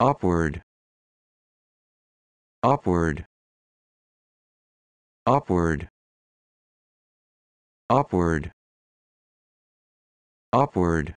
upward upward upward upward upward